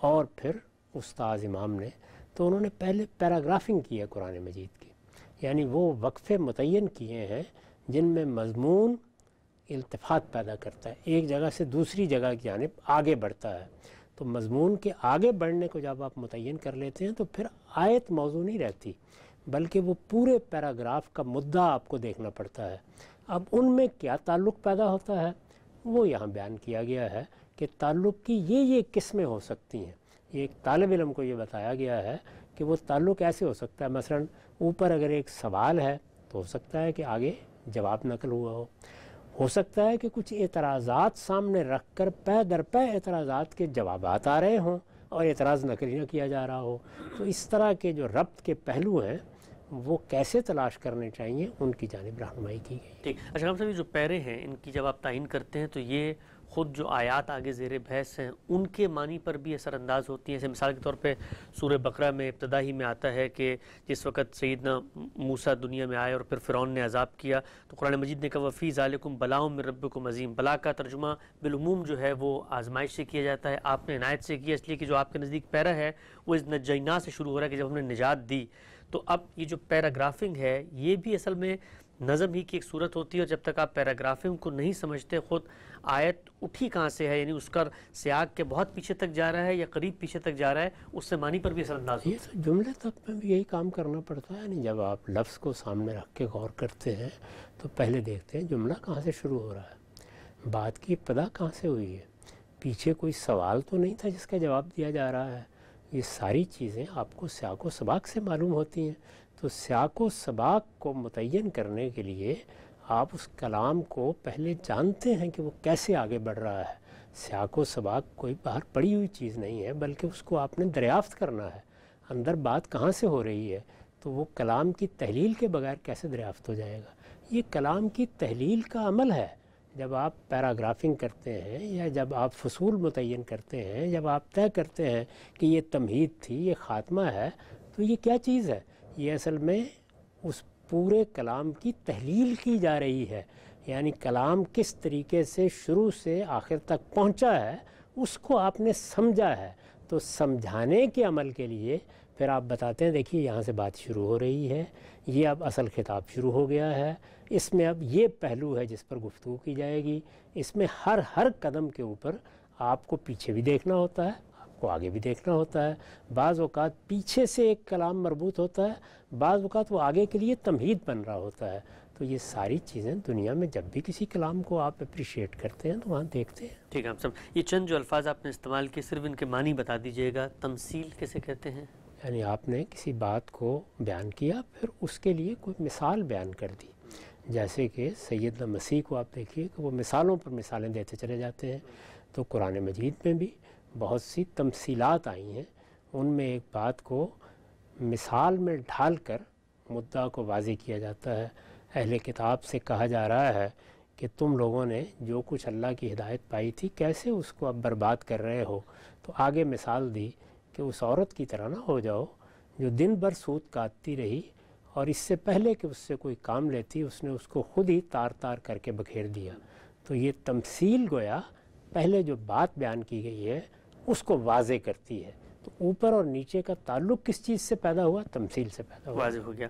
और फिर उस्ताद इमाम ने तो उन्होंने पहले पैराग्राफिंग की है कुरान मजीद की यानी वो वक्फ़े मुतन किए हैं जिनमें मजमून इल्तफात पैदा करता है एक जगह से दूसरी जगह की जानब आगे बढ़ता है तो मजमून के आगे बढ़ने को जब आप मुतन कर लेते हैं तो फिर आयत मौजू नहीं रहती बल्कि वो पूरे पैराग्राफ का मुद्दा आपको देखना पड़ता है अब उनमें क्या ताल्लुक़ पैदा होता है वो यहाँ बयान किया गया है कि ताल्लुक़ की ये ये किस्में हो सकती हैं ये एक तालब इलम को ये बताया गया है कि वो ताल्लुक़ ऐसे हो सकता है मसलन ऊपर अगर एक सवाल है तो हो सकता है कि आगे जवाब नकल हुआ हो हो सकता है कि कुछ एतराज़ात सामने रख कर पै दर पै एतराज़ात के जवाब आ रहे हों और एतराज़ नकली न किया जा रहा हो तो इस तरह के जो रब्त के पहलू हैं वो कैसे तलाश करने चाहिए उनकी जानब रहनुमाई की गई ठीक अच्छा हम सभी जो पैरे हैं इनकी जब आप तयन करते हैं तो ये ख़ुद जो आयात आगे ज़ेर बहस हैं उनके मानी पर भी असरानंदाज होती हैं जैसे मिसाल के तौर पर सूर बकरा में इब्तदा ही में आता है कि जिस वक्त सईदना मूसा दुनिया में आए और फिर फ़िरौन ने अजाब किया तो कुरान मजीद ने कहा वफ़ी ज़ालकुम बलाउम को अज़ीम बला का तर्जुमा बिलूम जो है वो आजमाइश से किया जाता है आपने इनायत से किया इसलिए कि जो आपके नज़दीक पैरा है वो इस नजना से शुरू हो रहा है कि जब हमने निजात दी तो अब ये जो पैराग्राफिंग है ये भी असल में नज़म ही की एक सूरत होती है और जब तक आप पैराग्राफिंग को नहीं समझते ख़ुद आयत उठी कहाँ से है यानी उसका सयाग के बहुत पीछे तक जा रहा है या करीब पीछे तक जा रहा है उससे मानी पर भी असरअंदाज ये तो जुमले तक में भी यही काम करना पड़ता है यानी जब आप लफ्ज़ को सामने रख के गौर करते हैं तो पहले देखते हैं जुमला कहाँ से शुरू हो रहा है बात की पदा कहाँ से हुई है पीछे कोई सवाल तो नहीं था जिसका जवाब दिया जा रहा है ये सारी चीज़ें आपको स्याको सबाक से मालूम होती हैं तो स्याको सबाक को मुतन करने के लिए आप उस कलाम को पहले जानते हैं कि वो कैसे आगे बढ़ रहा है व सबाक कोई बाहर पड़ी हुई चीज़ नहीं है बल्कि उसको आपने दरियाफ्त करना है अंदर बात कहाँ से हो रही है तो वो कलाम की तहलील के बगैर कैसे दरियाफ्त हो जाएगा ये कलाम की तहलील का अमल है जब आप पैराग्राफिंग करते हैं या जब आप फसूल मुतन करते हैं जब आप तय करते हैं कि ये तमहीद थी ये ख़ात्मा है तो ये क्या चीज़ है ये असल में उस पूरे कलाम की तहलील की जा रही है यानी कलाम किस तरीके से शुरू से आखिर तक पहुंचा है उसको आपने समझा है तो समझाने के अमल के लिए फिर आप बताते हैं देखिए यहाँ से बात शुरू हो रही है ये अब असल खिताब शुरू हो गया है इसमें अब ये पहलू है जिस पर गुफ्तु की जाएगी इसमें हर हर कदम के ऊपर आपको पीछे भी देखना होता है आपको आगे भी देखना होता है बाज़ अवत पीछे से एक कलाम मरबूत होता है बाज़ अवत वो आगे के लिए तमहीद बन रहा होता है तो ये सारी चीज़ें दुनिया में जब भी किसी कलाम को आप अप्रिशिएट करते हैं तो वहाँ देखते हैं ठीक है हम सब ये चंद जो अल्फाज आपने इस्तेमाल किए सिर्फ इनके मानी बता दीजिएगा तमसील कैसे कहते हैं यानी आपने किसी बात को बयान किया फिर उसके लिए कोई मिसाल बयान कर दी जैसे कि सैद मसीह को आप देखिए कि वो मिसालों पर मिसालें देते चले जाते हैं तो कुरान मजीद में भी बहुत सी तमसीलात आई हैं उनमें एक बात को मिसाल में ढाल कर मुद्दा को वाजे किया जाता है अहल किताब से कहा जा रहा है कि तुम लोगों ने जो कुछ अल्लाह की हिदायत पाई थी कैसे उसको अब बर्बाद कर रहे हो तो आगे मिसाल दी कि उस औरत की तरह ना हो जाओ जो दिन भर सूत काटती रही और इससे पहले कि उससे कोई काम लेती उसने उसको खुद ही तार तार करके बखेर दिया तो ये तमसील गोया पहले जो बात बयान की गई है उसको वाजे करती है तो ऊपर और नीचे का ताल्लुक किस चीज़ से पैदा हुआ तमसील से पैदा हुआ वाजे हो गया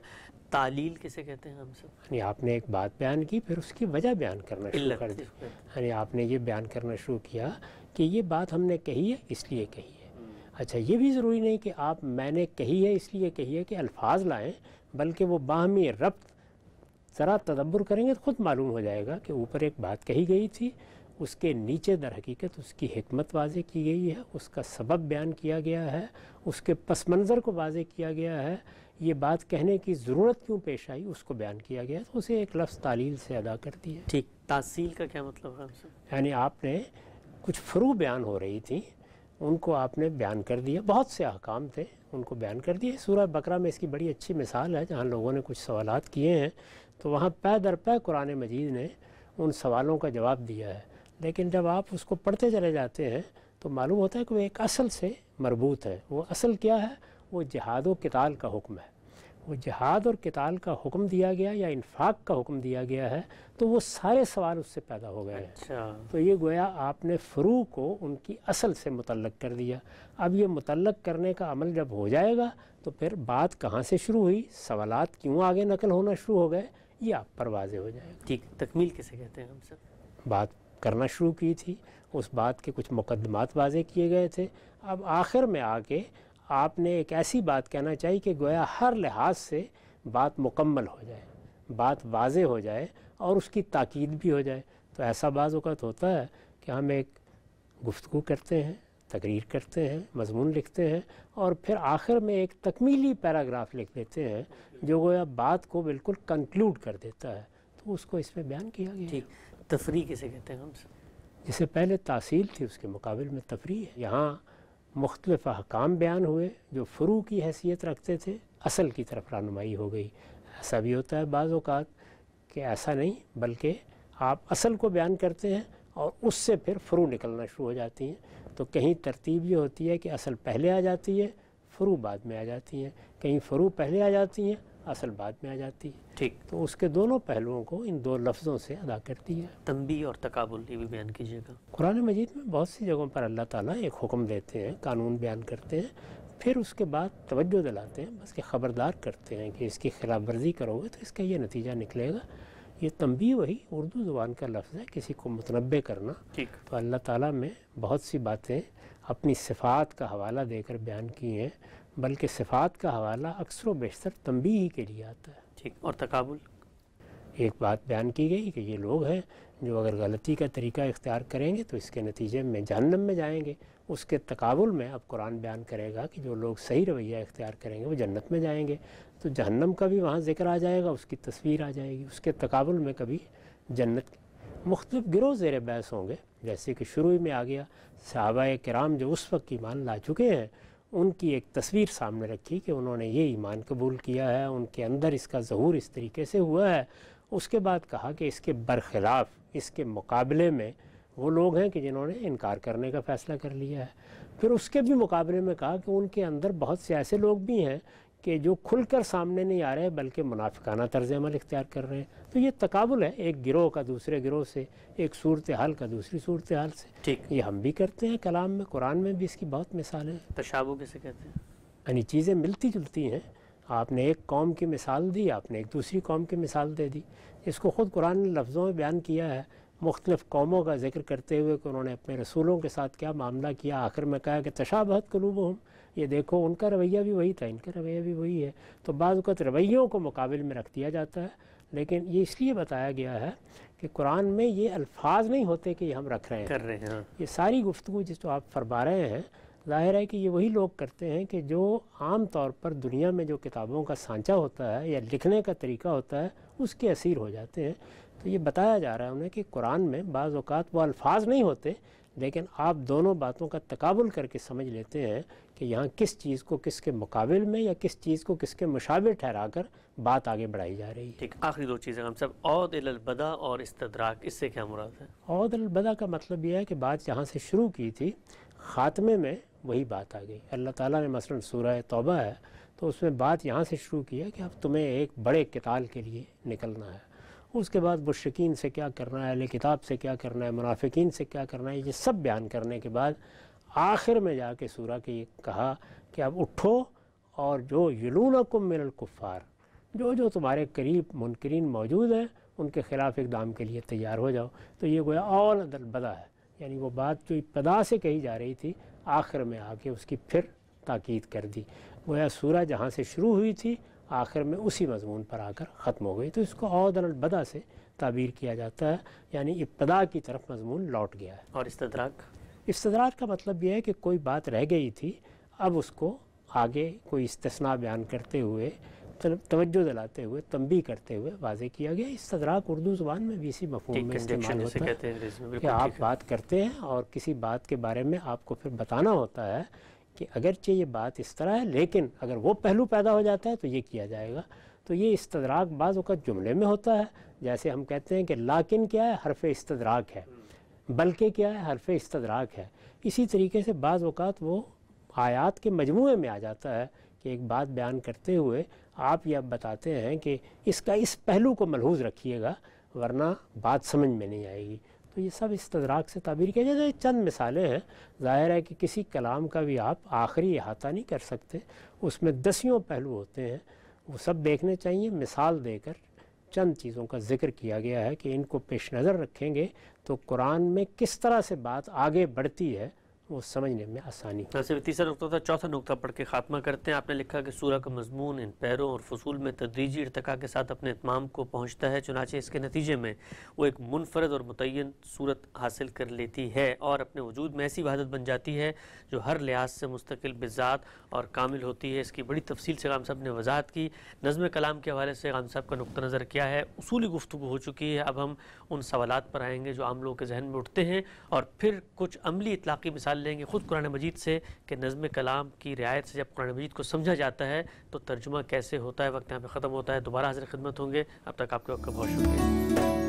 तालील किसे कहते हैं हम सब यानी आपने एक बात बयान की फिर उसकी वजह बयान करना शुरू कर दी यानी आपने ये बयान करना शुरू किया कि ये बात हमने कही है इसलिए कही है हम्म। अच्छा ये भी ज़रूरी नहीं कि आप मैंने कही है इसलिए कही है कि अल्फाज लाएँ बल्कि वो बाहमी रब्त ज़रा तदब्बर करेंगे तो ख़ुद मालूम हो जाएगा कि ऊपर एक बात कही गई थी उसके नीचे दर हकीकत उसकी हमत वाजे की गई है उसका सबब बयान किया गया है उसके पस मंज़र को वाजे किया गया है ये बात कहने की ज़रूरत क्यों पेश आई उसको बयान किया गया तो उसे एक लफ्ज़ तालील से अदा कर दिया ठीक तासील का क्या मतलब है यानी आपने कुछ फ्रू बयान हो रही थी उनको आपने बयान कर दिया बहुत से अहकाम थे उनको बयान कर दिए सूर बकरा में इसकी बड़ी अच्छी मिसाल है जहाँ लोगों ने कुछ सवाल किए हैं तो वहाँ पै दर पै कुरान मजीद ने उन सवालों का जवाब दिया है लेकिन जब आप उसको पढ़ते चले जाते हैं तो मालूम होता है कि वो एक असल से मरबूत है वो असल क्या है वो जहाद व किताल का हुक्म है वो जहाद और किताल का हुक्म दिया गया या इन्फाक का हुक्म दिया गया है तो वो सारे सवाल उससे पैदा हो गए हैं अच्छा। तो ये गोया आपने फ्रू को उनकी असल से मुतलक कर दिया अब ये मुतलक करने का अमल जब हो जाएगा तो फिर बात कहाँ से शुरू हुई सवाल क्यों आगे नकल होना शुरू हो गए ये आप पर वाजे हो जाएगा ठीक तकमील किसे कहते हैं हम सब बात करना शुरू की थी उस बात के कुछ मुकदमात वाजे किए गए थे अब आखिर में आके आपने एक ऐसी बात कहना चाहिए कि गोया हर लिहाज से बात मुकम्मल हो जाए बात वाज हो जाए और उसकी ताकीद भी हो जाए तो ऐसा बाज़ अवत होता है कि हम एक गुफ्तु करते हैं तकरीर करते हैं मजमून लिखते हैं और फिर आखिर में एक तकमीली पैराग्राफ लिख लेते हैं जो गोया बात को बिल्कुल कंक्लूड कर देता है तो उसको इसमें बयान किया गया ठीक तफरी किसे कहते हैं हम जैसे पहले तासील थी उसके मुकाबले में तफरी है यहाँ मुख्तलिफ अहकाम बयान हुए जो फ्रू की हैसियत रखते थे असल की तरफ रानुमाई हो गई ऐसा भी होता है बाज़ अवत कि ऐसा नहीं बल्कि आप असल को बयान करते हैं और उससे फिर फ्रू निकलना शुरू हो जाती हैं तो कहीं तरतीब ये होती है कि असल पहले आ जाती है फ्रू बाद में आ जाती हैं कहीं फ्रू पहले आ जाती हैं असल बात में आ जाती है ठीक तो उसके दोनों पहलुओं को इन दो लफ्ज़ों से अदा करती है तंबी और तकाबुल ये भी बयान कीजिएगा कुरान मजीद में बहुत सी जगहों पर अल्लाह ताला एक हुक्म देते हैं कानून बयान करते हैं फिर उसके बाद तवज्जो दिलाते हैं बस के ख़बरदार करते हैं कि इसकी खिलाफ वर्जी करोगे तो इसका ये नतीजा निकलेगा ये तंबी वही उर्दू ज़ुबान का लफ्ज़ है किसी को मुतनबे करना ठीक तो अल्लाह ताला में बहुत सी बातें अपनी सिफात का हवाला देकर बयान की हैं बल्कि सिफात का हवाला अक्सर बेशतर तम्बी ही के लिए आता है ठीक और तकबुल एक बात बयान की गई कि ये लोग हैं जो अगर गलती का तरीका इख्तियार करेंगे तो इसके नतीजे में जहन्नम में जाएंगे उसके तकबुल में अब कुरान बयान करेगा कि जो लोग सही रवैया इख्तियार करेंगे वो जन्नत में जाएंगे तो जहन्नम का भी वहाँ जिक्र आ जाएगा उसकी तस्वीर आ जाएगी उसके तकबुल में कभी जन्नत मुख्तफ गिरोह जेर बहस होंगे जैसे कि शुरू में आ गया सहाबा कराम जो उस वक्त की मान ला चुके हैं उनकी एक तस्वीर सामने रखी कि उन्होंने ये ईमान कबूल किया है उनके अंदर इसका जहूर इस तरीके से हुआ है उसके बाद कहा कि इसके बरखिलाफ़ इसके मुकाबले में वो लोग हैं कि जिन्होंने इनकार करने का फ़ैसला कर लिया है फिर उसके भी मुकाबले में कहा कि उनके अंदर बहुत से ऐसे लोग भी हैं कि जो खुलकर सामने नहीं आ रहे हैं बल्कि मुनाफिकाना तर्ज अमल इख्तियार कर रहे हैं तो ये तकाबुल है एक गिरोह का दूसरे गिरोह से एक सूरत हाल का दूसरी सूरत हाल से ठीक ये हम भी करते हैं कलाम में कुरान में भी इसकी बहुत मिसाल है तशाबु किसे कहते हैं यानी चीज़ें मिलती जुलती हैं आपने एक कौम की मिसाल दी आपने एक दूसरी कौम की मिसाल दे दी इसको ख़ुद कुरान ने लफ्ज़ों में बयान किया है मुख्तलिफ़ कौमों का जिक्र करते हुए कि उन्होंने अपने रसूलों के साथ क्या मामला किया आखिर में कहा कि तशाबहत कलूब हम ये देखो उनका रवैया भी वही था इनका रवैया भी वही है तो बाज़त तो रवैयों को मुकाबले में रख दिया जाता है लेकिन ये इसलिए बताया गया है कि कुरान में ये अल्फाज नहीं होते कि हम रख रहे हैं कर रहे हैं हाँ। ये सारी गुफ्तु जिस तो आप फरमा रहे हैं ज़ाहिर है कि ये वही लोग करते हैं कि जो आम तौर पर दुनिया में जो किताबों का सांचा होता है या लिखने का तरीका होता है उसके असीर हो जाते हैं तो ये बताया जा रहा है उन्हें कि कुरान में बाज़ अवत वो अल्फाज नहीं होते लेकिन आप दोनों बातों का तकाबुल करके समझ लेते हैं कि यहाँ किस चीज़ को किसके मुकाबले में या किस चीज़ को किसके मुशावे ठहरा कर बात आगे बढ़ाई जा रही है ठीक आखिरी दो चीज़ें हम सब औद अलबदा और इस्तदराक इससे क्या मुराद है औद अलबदा का मतलब यह है कि बात जहाँ से शुरू की थी ख़ात्मे में वही बात आ गई अल्लाह ताला ने मसलन सूरह तौबा है तो उसमें बात यहाँ से शुरू की है कि अब तुम्हें एक बड़े किताल के लिए निकलना है उसके बाद मुश्किन से क्या करना है अहल किताब से क्या करना है मुनाफिकीन से क्या करना है ये सब बयान करने के बाद आखिर में जाके सूर्य के ये कहा कि अब उठो और जो यलून को मिलकुफ़ार जो जो तुम्हारे करीब मुनकरीन मौजूद हैं उनके ख़िलाफ़ इकदाम के लिए तैयार हो जाओ तो ये गोया और बदा है यानी वो बात जो इब्तदा से कही जा रही थी आखिर में आके उसकी फिर ताकीद कर दी गोया सूर्य जहाँ से शुरू हुई थी आखिर में उसी मजमून पर आकर ख़त्म हो गई तो इसको अदल से ताबीर किया जाता है यानी इब्तदा की तरफ मजमून लौट गया है और इस्तराक इस्तराक का मतलब यह है कि कोई बात रह गई थी अब उसको आगे कोई इस्तना बयान करते हुए तवज्जो दिलाते हुए तंबी करते हुए वाजे किया गया इस तदराक उर्दू ज़बान में भी इसी मफहूम में इस्तेमाल होता है कि आप बात करते हैं और किसी बात के बारे में आपको फिर बताना होता है कि अगरचे ये बात इस तरह है लेकिन अगर वो पहलू पैदा हो जाता है तो ये किया जाएगा तो ये इस्तदराक बाज़ वक़्त जुमले में होता है जैसे हम कहते हैं कि लाकिन क्या है हरफ इस्तदराक है बल्कि क्या है हरफ इस्तदराक है इसी तरीके से बाज़ वक़्त वो आयात के मजमू में आ जाता है कि एक बात बयान करते हुए आप यह बताते हैं कि इसका इस पहलू को मलहूज रखिएगा वरना बात समझ में नहीं आएगी तो ये सब इस्तराक से ताबीर किया जाए तो चंद मिसालें हैं ज़ाहिर है कि किसी कलाम का भी आप आखिरी अहाता नहीं कर सकते उसमें दसियों पहलू होते हैं वो सब देखने चाहिए मिसाल देकर चंद चीज़ों का जिक्र किया गया है कि इनको पेश नज़र रखेंगे तो कुरान में किस तरह से बात आगे बढ़ती है वो समझने में आसानी वैसे तो तीसरा नुकता था चौथा नुकता पढ़ के खात्मा करते हैं आपने लिखा कि सूरह का मजमून इन पैरों और फसूल में तदरीजी इरतका के साथ अपने इतमाम को पहुँचता है चुनाचे इसके नतीजे में वो एक मुनफरद और मुतन सूरत हासिल कर लेती है और अपने वजूद में ऐसी वहादत बन जाती है जो हर लिहाज से मुस्तकिल बज़ात और कामिल होती है इसकी बड़ी तफसील से गाम साहब ने वजाहत की नज़म कलाम के हवाले से गाम साहब का नुक़ नज़र क्या है उसूली गुफ्तु हो चुकी है अब हम उन सवाल पर आएँगे जो आम लोगों के जहन में उठते हैं और फिर कुछ अमली इतलाक़ी मिसाल निकाल लेंगे ख़ुद कुरान मजीद से कि नज़म कलाम की रियायत से जब कुरान मजीद को समझा जाता है तो तर्जुमा कैसे होता है वक्त यहाँ पर ख़त्म होता है दोबारा हाजिर खिदमत होंगे अब तक आपके वक्त का बहुत शुक्रिया